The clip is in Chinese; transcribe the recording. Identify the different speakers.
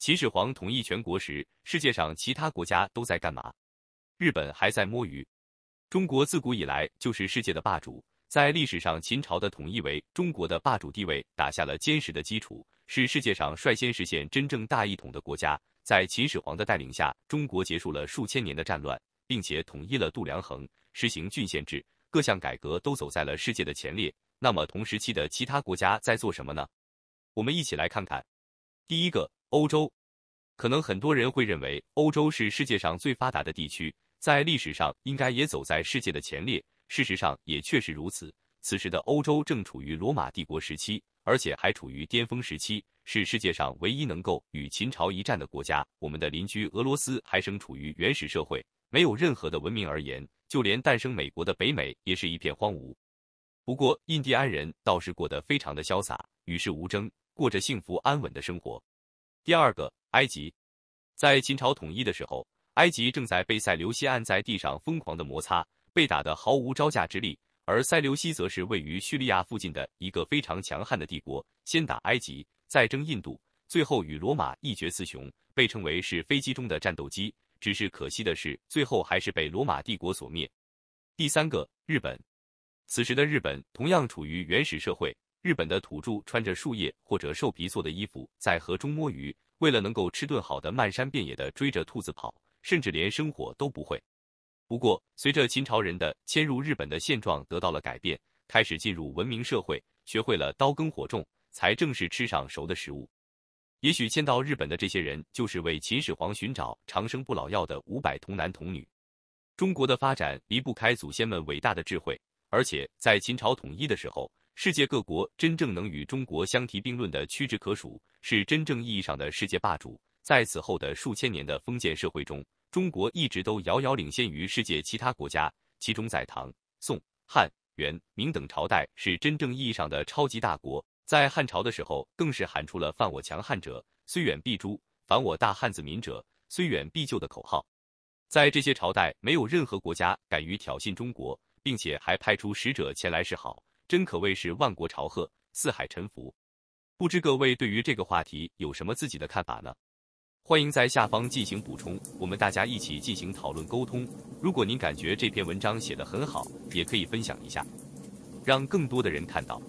Speaker 1: 秦始皇统一全国时，世界上其他国家都在干嘛？日本还在摸鱼。中国自古以来就是世界的霸主，在历史上，秦朝的统一为中国的霸主地位打下了坚实的基础，是世界上率先实现真正大一统的国家。在秦始皇的带领下，中国结束了数千年的战乱，并且统一了度量衡，实行郡县制，各项改革都走在了世界的前列。那么，同时期的其他国家在做什么呢？我们一起来看看。第一个。欧洲，可能很多人会认为欧洲是世界上最发达的地区，在历史上应该也走在世界的前列。事实上也确实如此。此时的欧洲正处于罗马帝国时期，而且还处于巅峰时期，是世界上唯一能够与秦朝一战的国家。我们的邻居俄罗斯还仍处于原始社会，没有任何的文明而言，就连诞生美国的北美也是一片荒芜。不过印第安人倒是过得非常的潇洒，与世无争，过着幸福安稳的生活。第二个，埃及，在秦朝统一的时候，埃及正在被塞琉西按在地上疯狂的摩擦，被打得毫无招架之力。而塞琉西则是位于叙利亚附近的一个非常强悍的帝国，先打埃及，再争印度，最后与罗马一决雌雄，被称为是飞机中的战斗机。只是可惜的是，最后还是被罗马帝国所灭。第三个，日本，此时的日本同样处于原始社会。日本的土著穿着树叶或者兽皮做的衣服，在河中摸鱼，为了能够吃顿好的，漫山遍野的追着兔子跑，甚至连生火都不会。不过，随着秦朝人的迁入，日本的现状得到了改变，开始进入文明社会，学会了刀耕火种，才正式吃上熟的食物。也许迁到日本的这些人，就是为秦始皇寻找长生不老药的五百童男童女。中国的发展离不开祖先们伟大的智慧，而且在秦朝统一的时候。世界各国真正能与中国相提并论的屈指可数，是真正意义上的世界霸主。在此后的数千年的封建社会中，中国一直都遥遥领先于世界其他国家。其中，在唐、宋、汉、元、明等朝代，是真正意义上的超级大国。在汉朝的时候，更是喊出了“犯我强汉者，虽远必诛；反我大汉子民者，虽远必救”的口号。在这些朝代，没有任何国家敢于挑衅中国，并且还派出使者前来示好。真可谓是万国朝贺，四海臣服。不知各位对于这个话题有什么自己的看法呢？欢迎在下方进行补充，我们大家一起进行讨论沟通。如果您感觉这篇文章写得很好，也可以分享一下，让更多的人看到。